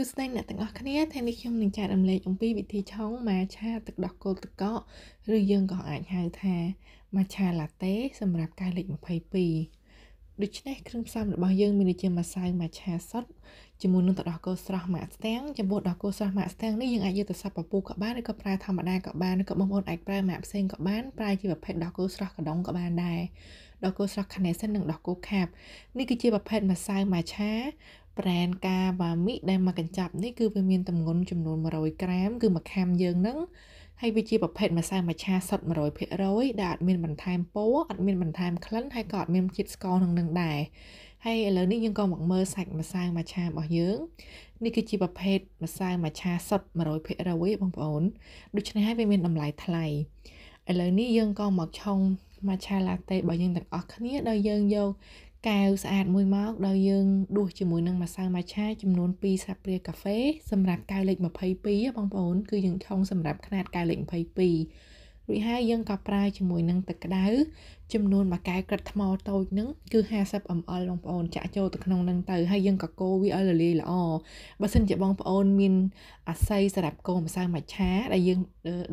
សួស្តីអ្នកទាំងអស់គ្នាថ្ងៃនេះខ្ញុំនឹងចែករំលែកអំពីវិធីឆុងម៉ាឆាទឹកដោះគោទឹកកកឬយើងក៏អាចហៅថាម៉ាឆាឡាតេសម្រាប់កែលេខ22ដូច្នេះគ្រឿងផ្សំរបស់យើងមានដូចជាម្សៅម៉ាឆាសុទ្ធជាមួយនឹងទឹកដោះគោស្រស់ម៉ាក់ស្ទាំងចំពោះដោះគោស្រស់ម៉ាក់ស្ទាំងនេះយើងអាចយកទៅសាប់ពពុះក៏បានឬក៏ប្រើធម្មតាក៏បានឬក៏បងប្អូនអាចប្រើម៉ាក់ផ្សេងក៏បានប្រើជាប្រភេទដោះគោស្រស់កដុងក៏បានដែរដោះគោស្រស់ខាណេសិននិងដោះគោខាប់នេះគឺជាប្រភេទម្សៅម៉ាឆាប្រេនកាវ៉ាមីដែលមកកញ្ចប់នេះគឺវាមានទម្ងន់ចំនួន100ក្រាម គឺមួយខាំយើងនឹងហើយវាជាប្រភេទម្សៅមច្ឆាសុទ្ធ100%ដែលអត់មានបន្ថែមពោអត់មានបន្ថែមក្លិនហើយក៏អត់មានជាតិស្ករក្នុងនឹងដែរហើយឥឡូវនេះយើងក៏មកមើលសាច់ម្សៅមច្ឆារបស់យើងនេះគឺជាប្រភេទម្សៅមច្ឆាសុទ្ធ100%បងប្អូនដូច្នេះហើយវាមានតម្លៃថ្លៃឥឡូវនេះយើងក៏មកឆុង matcha latte របស់យើងទាំងអស់គ្នាដោយយើងយកកែវស្អាតមួយមកដោយយើងដួសជាមួយនឹងម្សៅម៉ាឆាចំនួន2ស្លាបព្រាកាហ្វេសម្រាប់កែវលេខ22បងប្អូន គឺយើងឆុងសម្រាប់ຂະຫນាតកែវលេខ22រួចហើយយើងក៏ប្រើជាមួយនឹងទឹកក្តៅចំនួនមួយកែវក្រឹតថ្មតូចហ្នឹងគឺ50 ml បងប្អូនចាក់ចូលទៅក្នុងហ្នឹងទៅហើយយើងក៏កូរវាឲ្យរលាយល្អបើសិនជាបងប្អូន មានអាស័យសម្រាប់កូរម្សៅមច្ឆាដែលយើង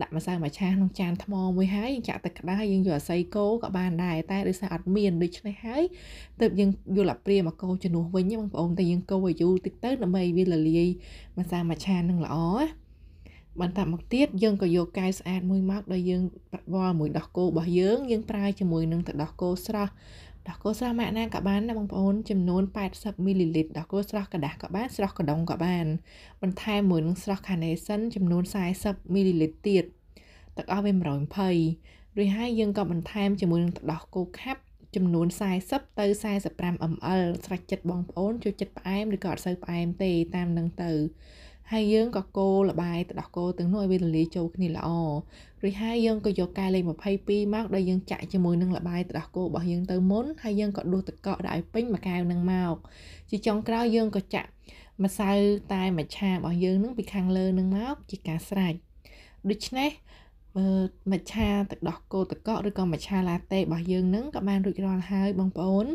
ដាក់ម្សៅមច្ឆាក្នុងចានថ្មមួយហើយយើងចាក់ទឹកក្តៅហើយយើងយកអាស័យកូរក៏បានដែរតែដោយសារអត់មានដូច្នេះហើយទើបយើងយកលាព្រាមកកូរជំនួសវិញបងប្អូនតែយើងកូរឲ្យយូរតិចទៅដើម្បីវារលាយម្សៅមច្ឆានឹងល្អណាបន្តមកទៀតយើងក៏យកកាយស្អាតមួយមកដែលយើងវល់មួយដោះគោរបស់យើងយើង ប្រើជាមួយនឹងទឹកដោះគោស្រស់ដោះគោស្រស់ម៉ាកណាក៏បានណាបងប្អូនចំនួន80មីលីលីត្រដោះគោស្រស់กระដាស់ក៏បានស្រស់កណ្ដុងក៏បាន បន្ថែមមួយនឹងស្រស់ខាណេសិនចំនួន40មីលីលីត្រទៀតទឹកអស់វា120រួចហើយយើងក៏បន្ថែមជាមួយនឹងទឹកដោះគោខាប់ចំនួន40ទៅ45 ml ស្រេចចិត្តបងប្អូនចូលចិត្តផ្អែមឬក៏អត់សូវផ្អែមទេតាមនឹងទៅហើយយើងក៏កូរល្បាយទឹកដោះគោទាំងនោះឲ្យវារលាយចូលគ្នាល្អរួចហើយយើងក៏យកកែលេខ22មកដែលយើងចាក់ជាមួយនឹងល្បាយទឹកដោះគោរបស់យើងទៅមុនហើយយើងក៏ដួសទឹកកកដាក់ឲ្យពេញមួយកែវនឹងមកជាចុងក្រោយយើងក៏ចាក់ម្សៅតែមួយឆារបស់យើងនឹងពីខាងលើនឹងមកជាការស្រេចដូច្នេះបើមច្ឆាទឹកដោះគោទឹកកកឬក៏មច្ឆាឡាតេរបស់យើងនឹងក៏បានរួចរាល់ហើយបងប្អូន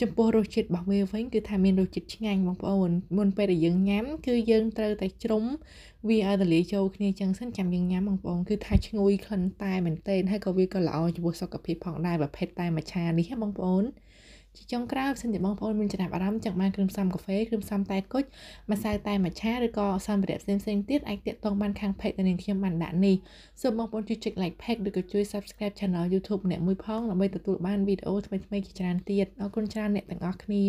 ចំពោះរសជាតិរបស់វាវិញគឺថាមានរសជាតិឆ្ងាញ់បងប្អូនមុនពេលដែលយើងញ៉ាំ គឺយើងត្រូវតែជ្រុំវាឲ្យទលាយចូលគ្នាចឹងសិនចាំយើងញ៉ាំបងប្អូនគឺថាឈ្ងុយក្លិនតែមែនទែនហើយក៏វាក៏ល្អចំពោះសុខភាពផងដែរប្រភេទតែមច្ឆានេះបងប្អូនជាចុងក្រោយបើសិនជាបងប្អូនមានចំណាប់អារម្មណ៍ចង់បានគ្រឿងផ្សំកាហ្វេគ្រឿងផ្សំតែគុជម្សៅតែមច្ឆាឬក៏សម្ភារៈផ្សេងៗទៀតអាចទាក់ទងបានខាង page ដែលនាងខ្ញុំបានដាក់នេះសូមបងប្អូនជួយចុច like page ឬក៏ជួយ subscribe channel YouTube ម្នាក់មួយផងដើម្បីទទួលបានវីដេអូថ្មីៗជាច្រើនទៀតអរគុណច្រើនអ្នកទាំងអស់គ្នា